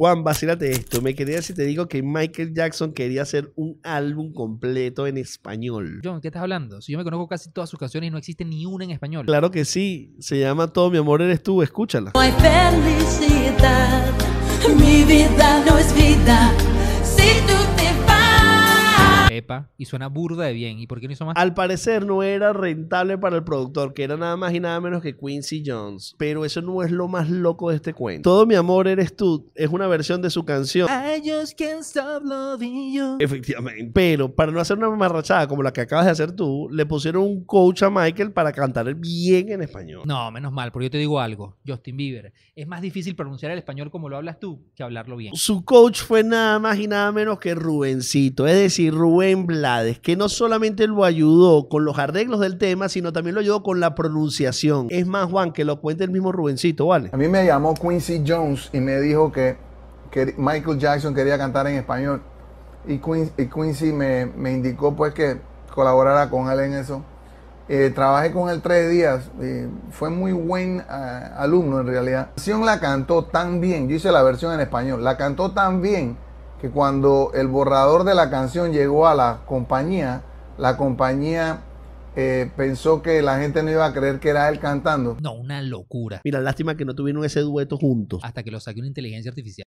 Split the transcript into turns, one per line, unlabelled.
Juan, vacílate esto. Me quería si te digo que Michael Jackson quería hacer un álbum completo en español.
John, ¿qué estás hablando? Si yo me conozco casi todas sus canciones y no existe ni una en español. Claro
que sí. Se llama Todo mi amor eres tú. Escúchala.
felicidad. Mi vida no es vida
y suena burda de bien. ¿Y por qué no hizo más? Al parecer no era rentable para el productor, que era nada más y nada menos que Quincy Jones. Pero eso no es lo más loco de este cuento. Todo mi amor eres tú es una versión de su canción. Efectivamente. Pero para no hacer una marrachada como la que acabas de hacer tú, le pusieron un coach a Michael para cantar bien en español.
No, menos mal, porque yo te digo algo, Justin Bieber. Es más difícil pronunciar el español como lo hablas tú que hablarlo bien. Su
coach fue nada más y nada menos que Rubencito, es decir, Rubén Blades, que no solamente lo ayudó con los arreglos del tema, sino también lo ayudó con la pronunciación.
Es más, Juan, que lo cuente el mismo Rubencito, ¿vale? A mí me llamó Quincy Jones y me dijo que, que Michael Jackson quería cantar en español. Y Quincy, me, indicó pues que colaborara con él en eso. Eh, trabajé con él tres días, fue muy buen eh, alumno en realidad. La canción la cantó tan bien, yo hice la versión en español, la cantó tan bien que cuando el borrador de la canción llegó a la compañía, la compañía eh, pensó que la gente no iba a creer que era él cantando. No, una locura. Mira, lástima que no tuvieron ese dueto juntos.
Hasta que lo saque una inteligencia artificial.